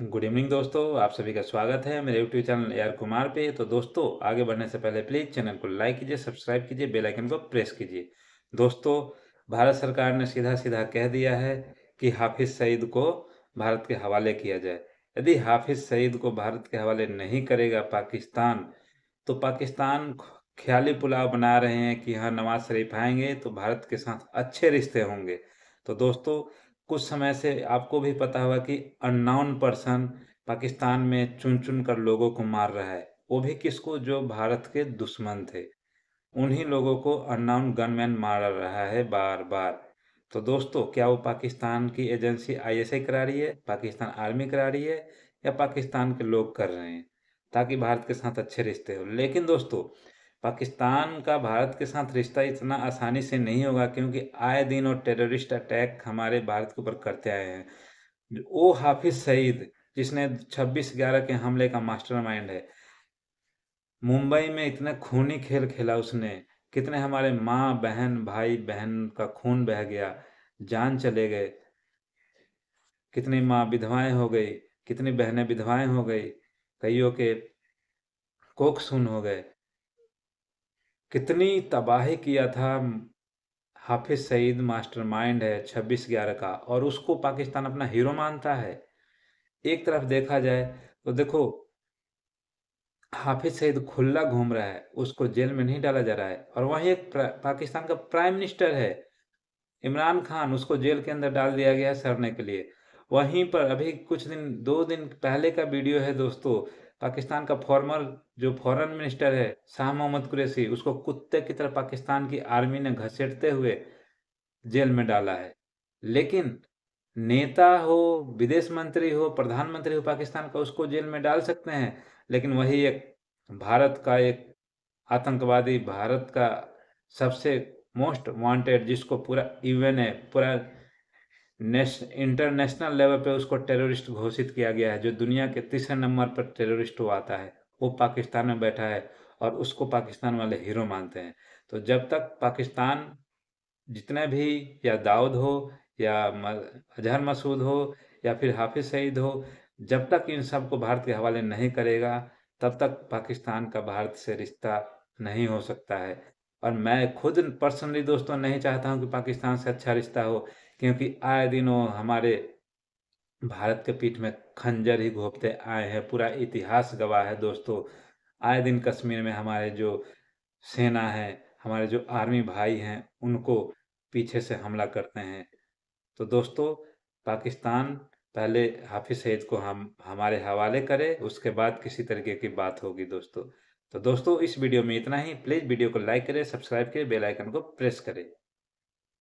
good evening दोस्तों आप सभी का स्वागत है मेरे YouTube channel A R Kumar पे तो दोस्तों आगे बढ़ने से पहले प्लीज़ चैनल को लाइक कीजिए सब्सक्राइब कीजिए बेल आइकन को प्रेस कीजिए दोस्तों भारत सरकार ने सीधा सीधा कह दिया है कि हाफिज़ सईद को भारत के हवाले किया जाए यदि हाफिज़ सईद को भारत के हवाले नहीं करेगा पाकिस्तान तो पाकिस्तान ख्याली पुलाव बना रहे हैं कि हाँ नवाज शरीफ आएंगे तो भारत के साथ अच्छे रिश्ते होंगे तो दोस्तों कुछ समय से आपको भी पता होगा कि अननाउन पर्सन पाकिस्तान में चुन चुन कर लोगों को मार रहा है वो भी किसको जो भारत के दुश्मन थे उन्हीं लोगों को अननाउन गनमैन मार रहा है बार बार तो दोस्तों क्या वो पाकिस्तान की एजेंसी आईएसआई करा रही है पाकिस्तान आर्मी करा रही है या पाकिस्तान के लोग कर रहे हैं ताकि भारत के साथ अच्छे रिश्ते हो लेकिन दोस्तों पाकिस्तान का भारत के साथ रिश्ता इतना आसानी से नहीं होगा क्योंकि आए दिन और टेररिस्ट अटैक हमारे भारत के ऊपर करते आए हैं ओ हाफिज सईद जिसने छब्बीस ग्यारह के हमले का मास्टरमाइंड है मुंबई में इतना खूनी खेल खेला उसने कितने हमारे माँ बहन भाई बहन का खून बह गया जान चले गए कितनी माँ विधवाएं हो गई कितनी बहनें विधवाएं हो गई कईयों के सुन हो गए कितनी तबाही किया था हाफिज़ सईद मास्टरमाइंड है छब्बीस ग्यारह का और उसको पाकिस्तान अपना हीरो मानता है एक तरफ देखा जाए तो देखो हाफिज सईद खुला घूम रहा है उसको जेल में नहीं डाला जा रहा है और वहीं एक पाकिस्तान का प्राइम मिनिस्टर है इमरान खान उसको जेल के अंदर डाल दिया गया है सरने के लिए वहीं पर अभी कुछ दिन दो दिन पहले का वीडियो है दोस्तों पाकिस्तान का फॉर्मर जो फॉरेन मिनिस्टर है शाह मोहम्मद कुरैशी उसको कुत्ते की तरह पाकिस्तान की आर्मी ने घसीटते हुए जेल में डाला है लेकिन नेता हो विदेश मंत्री हो प्रधानमंत्री हो पाकिस्तान का उसको जेल में डाल सकते हैं लेकिन वही एक भारत का एक आतंकवादी भारत का सबसे मोस्ट वांटेड जिसको पूरा इवन है पूरा इंटरनेशनल लेवल पे उसको टेररिस्ट घोषित किया गया है जो दुनिया के तीसरे नंबर पर टेररिस्ट वो आता है वो पाकिस्तान में बैठा है और उसको पाकिस्तान वाले हीरो मानते हैं तो जब तक पाकिस्तान जितने भी या दाऊद हो या अजहर मसूद हो या फिर हाफिज सईद हो जब तक इन सब को भारत के हवाले नहीं करेगा तब तक पाकिस्तान का भारत से रिश्ता नहीं हो सकता है और मैं खुद पर्सनली दोस्तों नहीं चाहता हूं कि पाकिस्तान से अच्छा रिश्ता हो क्योंकि आए दिनों हमारे भारत के पीठ में खंजर ही घोपते आए हैं पूरा इतिहास गवाह है दोस्तों आए दिन कश्मीर में हमारे जो सेना है हमारे जो आर्मी भाई हैं उनको पीछे से हमला करते हैं तो दोस्तों पाकिस्तान पहले हाफिज सईद को हम हमारे हवाले करे उसके बाद किसी तरीके की बात होगी दोस्तों तो दोस्तों इस वीडियो में इतना ही प्लीज़ वीडियो को लाइक करें सब्सक्राइब करें बेल आइकन को प्रेस करें